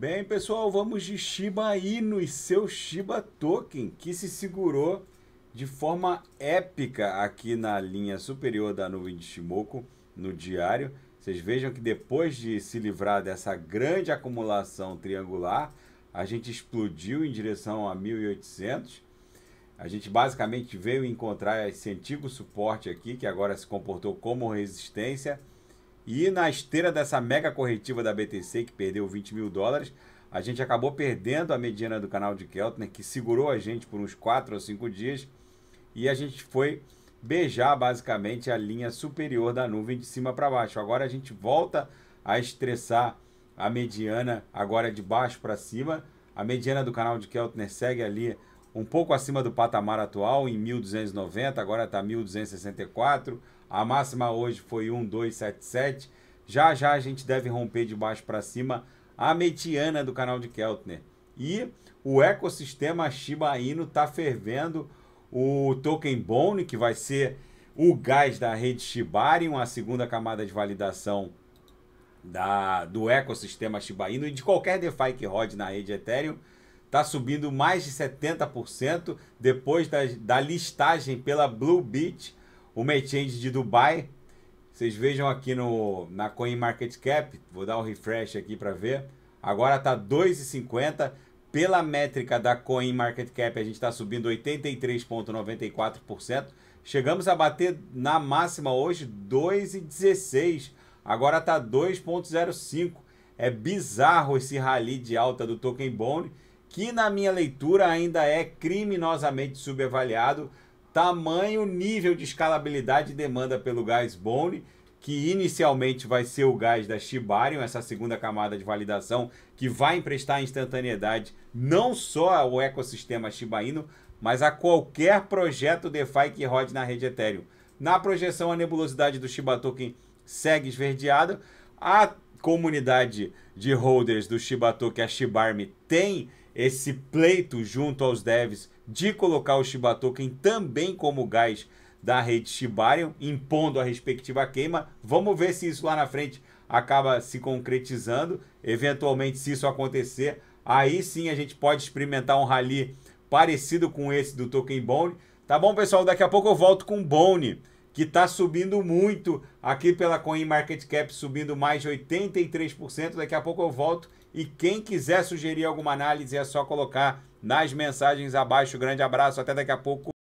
Bem, pessoal, vamos de Shiba Inu e seu Shiba Token, que se segurou de forma épica aqui na linha superior da nuvem de Shimoku no diário. Vocês vejam que depois de se livrar dessa grande acumulação triangular, a gente explodiu em direção a 1800. A gente basicamente veio encontrar esse antigo suporte aqui, que agora se comportou como resistência e na esteira dessa mega corretiva da BTC, que perdeu 20 mil dólares, a gente acabou perdendo a mediana do canal de Keltner, que segurou a gente por uns 4 ou 5 dias. E a gente foi beijar basicamente a linha superior da nuvem de cima para baixo. Agora a gente volta a estressar a mediana agora de baixo para cima. A mediana do canal de Keltner segue ali um pouco acima do patamar atual, em 1.290, agora está 1.264. A máxima hoje foi 1.277. Já já a gente deve romper de baixo para cima a mediana do canal de Keltner. E o ecossistema Shiba Inu está fervendo. O token Bone, que vai ser o gás da rede Shibarium, a segunda camada de validação da, do ecossistema Shiba Inu e de qualquer DeFi que rode na rede Ethereum, está subindo mais de 70% depois da, da listagem pela Blue Beach, uma exchange de Dubai. Vocês vejam aqui no, na CoinMarketCap, vou dar um refresh aqui para ver. Agora está 2,50. Pela métrica da CoinMarketCap, a gente está subindo 83,94%. Chegamos a bater na máxima hoje 2,16. Agora está 2,05. É bizarro esse rally de alta do Token Bone que na minha leitura ainda é criminosamente subavaliado, tamanho nível de escalabilidade e demanda pelo gás Bone, que inicialmente vai ser o gás da Shibarium, essa segunda camada de validação, que vai emprestar instantaneidade não só ao ecossistema Shiba mas a qualquer projeto DeFi que rode na rede Ethereum. Na projeção, a nebulosidade do Shiba Token segue esverdeada. A comunidade de holders do Shiba Token, a Shibarme, tem esse pleito junto aos devs de colocar o Shiba Token também como gás da rede Shibarium, impondo a respectiva queima. Vamos ver se isso lá na frente acaba se concretizando. Eventualmente, se isso acontecer, aí sim a gente pode experimentar um rally parecido com esse do Token Bone. Tá bom, pessoal? Daqui a pouco eu volto com Bone que está subindo muito aqui pela CoinMarketCap, subindo mais de 83%. Daqui a pouco eu volto e quem quiser sugerir alguma análise é só colocar nas mensagens abaixo. Grande abraço, até daqui a pouco.